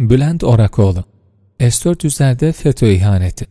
Bülent Orakoğlu S-400'lerde FETÖ ihaneti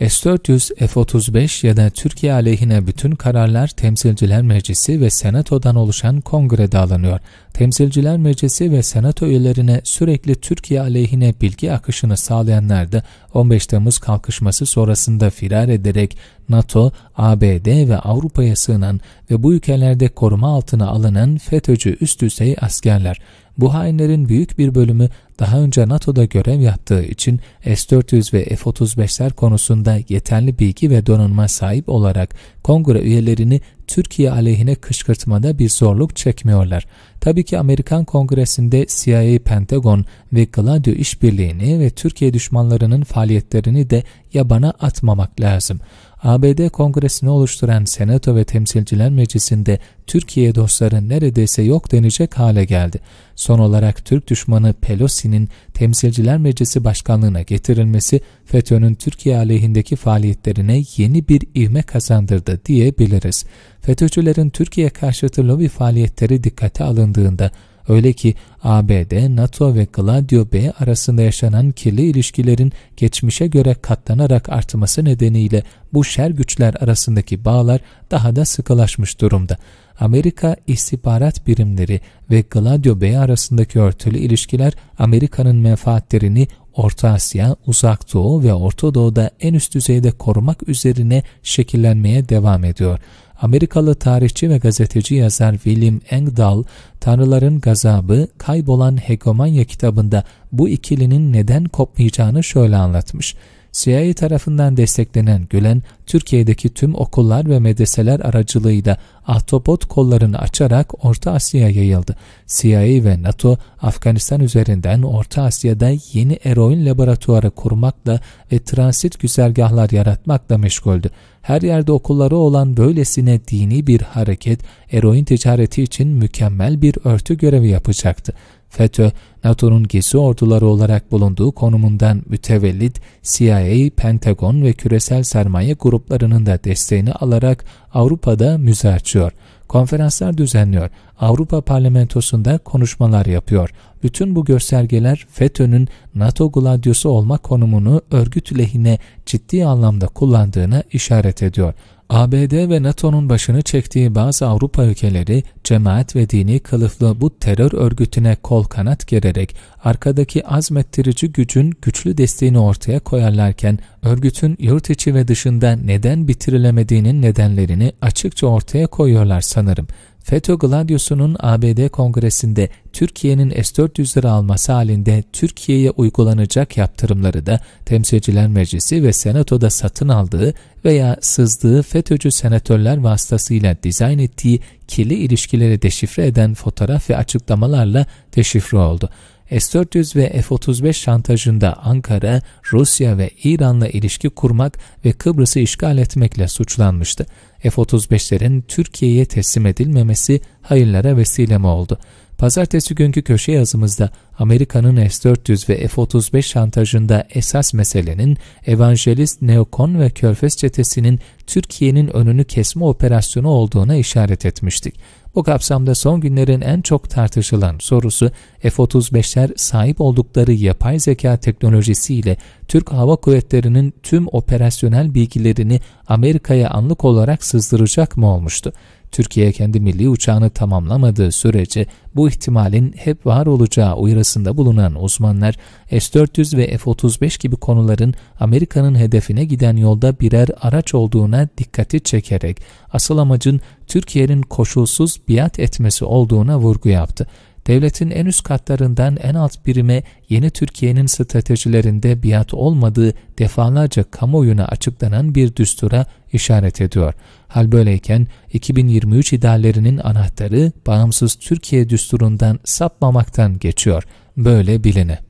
S-400, F-35 ya da Türkiye aleyhine bütün kararlar Temsilciler Meclisi ve Senato'dan oluşan kongrede alınıyor. Temsilciler Meclisi ve Senato üyelerine sürekli Türkiye aleyhine bilgi akışını sağlayanlar da 15 Temmuz kalkışması sonrasında firar ederek NATO, ABD ve Avrupa'ya sığınan ve bu ülkelerde koruma altına alınan FETÖ'cü üst düzey askerler. Bu hainlerin büyük bir bölümü daha önce NATO'da görev yaptığı için S-400 ve F-35'ler konusunda yeterli bilgi ve donanma sahip olarak kongre üyelerini Türkiye aleyhine kışkırtmada bir zorluk çekmiyorlar. Tabii ki Amerikan Kongresi'nde CIA, Pentagon ve Gladio işbirliğini ve Türkiye düşmanlarının faaliyetlerini de yabana atmamak lazım. ABD Kongresini oluşturan Senato ve Temsilciler Meclisi'nde Türkiye dostları neredeyse yok denecek hale geldi. Son olarak Türk düşmanı Pelosi'nin Temsilciler Meclisi Başkanlığına getirilmesi FETÖ'nün Türkiye aleyhindeki faaliyetlerine yeni bir ivme kazandırdı diyebiliriz. FETÖ'cülerin Türkiye karşıtı lobi faaliyetleri dikkate alındığında öyle ki ABD, NATO ve Gladio B arasında yaşanan kirli ilişkilerin geçmişe göre katlanarak artması nedeniyle bu şer güçler arasındaki bağlar daha da sıkılaşmış durumda. Amerika istihbarat birimleri ve Gladio B arasındaki örtülü ilişkiler Amerika'nın menfaatlerini Orta Asya, Uzak Doğu ve Orta Doğu'da en üst düzeyde korumak üzerine şekillenmeye devam ediyor. Amerikalı tarihçi ve gazeteci yazar William Engdahl, Tanrıların Gazabı, Kaybolan Hegemonya kitabında bu ikilinin neden kopmayacağını şöyle anlatmış. CIA tarafından desteklenen Gülen, Türkiye'deki tüm okullar ve medreseler aracılığıyla ahtapot kollarını açarak Orta Asya'ya yayıldı. CIA ve NATO, Afganistan üzerinden Orta Asya'da yeni eroin laboratuvarı kurmakla ve transit güzergahlar yaratmakla meşguldü. Her yerde okulları olan böylesine dini bir hareket, eroin ticareti için mükemmel bir örtü görevi yapacaktı. FETÖ, NATO'nun gizli orduları olarak bulunduğu konumundan mütevellit CIA, Pentagon ve küresel sermaye gruplarının da desteğini alarak Avrupa'da müze açıyor. Konferanslar düzenliyor. Avrupa parlamentosunda konuşmalar yapıyor. Bütün bu göstergeler FETÖ'nün NATO gladyosu olma konumunu örgüt lehine ciddi anlamda kullandığına işaret ediyor. ABD ve NATO'nun başını çektiği bazı Avrupa ülkeleri cemaat ve dini kılıflı bu terör örgütüne kol kanat gererek arkadaki azmettirici gücün güçlü desteğini ortaya koyarlarken örgütün yurt içi ve dışında neden bitirilemediğinin nedenlerini açıkça ortaya koyuyorlar sanırım. FETÖ Gladius'unun ABD kongresinde Türkiye'nin S-400'leri alması halinde Türkiye'ye uygulanacak yaptırımları da Temsilciler Meclisi ve Senato'da satın aldığı veya sızdığı FETÖ'cü senatörler vasıtasıyla dizayn ettiği kirli ilişkileri deşifre eden fotoğraf ve açıklamalarla deşifre oldu. S-400 ve F-35 şantajında Ankara, Rusya ve İran'la ilişki kurmak ve Kıbrıs'ı işgal etmekle suçlanmıştı. F-35'lerin Türkiye'ye teslim edilmemesi hayırlara vesileme oldu. Pazartesi günkü köşe yazımızda Amerika'nın F-400 ve F-35 şantajında esas meselenin evangelist Neokon ve Körfez çetesinin Türkiye'nin önünü kesme operasyonu olduğuna işaret etmiştik. Bu kapsamda son günlerin en çok tartışılan sorusu F-35'ler sahip oldukları yapay zeka teknolojisiyle Türk Hava Kuvvetleri'nin tüm operasyonel bilgilerini Amerika'ya anlık olarak sızdıracak mı olmuştu? Türkiye kendi milli uçağını tamamlamadığı sürece bu ihtimalin hep var olacağı uyarısında bulunan uzmanlar S-400 ve F-35 gibi konuların Amerika'nın hedefine giden yolda birer araç olduğuna dikkati çekerek asıl amacın Türkiye'nin koşulsuz biat etmesi olduğuna vurgu yaptı devletin en üst katlarından en alt birime yeni Türkiye'nin stratejilerinde biat olmadığı defalarca kamuoyuna açıklanan bir düstura işaret ediyor. Hal böyleyken 2023 ideallerinin anahtarı bağımsız Türkiye düsturundan sapmamaktan geçiyor. Böyle biline.